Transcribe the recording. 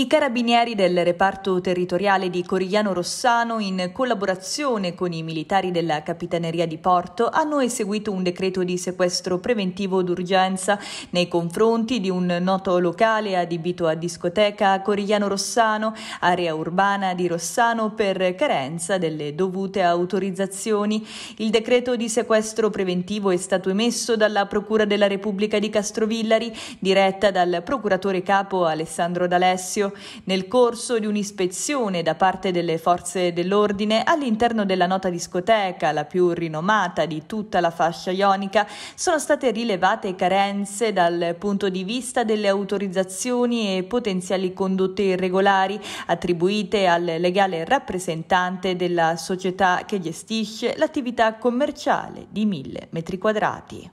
I carabinieri del reparto territoriale di Corigliano Rossano, in collaborazione con i militari della Capitaneria di Porto, hanno eseguito un decreto di sequestro preventivo d'urgenza nei confronti di un noto locale adibito a discoteca a Corigliano Rossano, area urbana di Rossano, per carenza delle dovute autorizzazioni. Il decreto di sequestro preventivo è stato emesso dalla Procura della Repubblica di Castrovillari, diretta dal procuratore capo Alessandro D'Alessio nel corso di un'ispezione da parte delle forze dell'ordine all'interno della nota discoteca, la più rinomata di tutta la fascia ionica, sono state rilevate carenze dal punto di vista delle autorizzazioni e potenziali condotte irregolari attribuite al legale rappresentante della società che gestisce l'attività commerciale di 1000 metri quadrati.